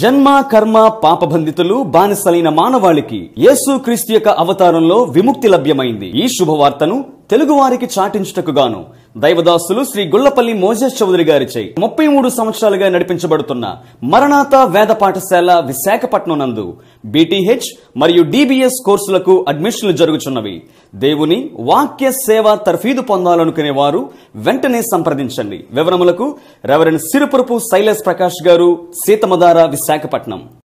జన్మ కర్మ పాపబంధితులు బానిసలైన మానవాళికి యేసు క్రీస్తు యొక్క అవతారంలో విముక్తి లభ్యమైంది ఈ శుభవార్తను తెలుగు వారికి చాటించుటకు గాను దైవదాసులు శ్రీ గుల్లపల్లి మోజేష్ చౌదరి గారిచే ముప్పై మూడు సంవత్సరాలుగా నడిపించబడుతున్న మరణాత వేద పాఠశాల విశాఖపట్నం నందు బీటీహెచ్ మరియు డిబిఎస్ కోర్సులకు అడ్మిషన్లు జరుగుచున్నవి దేవుని వాక్య సేవ తర్ఫీదు పొందాలనుకునే వారు వెంటనే సంప్రదించండి వివరములకు రెవరెండ్ సిరుపురపు శైలేష్ ప్రకాష్ గారు సీతమదార విశాఖపట్నం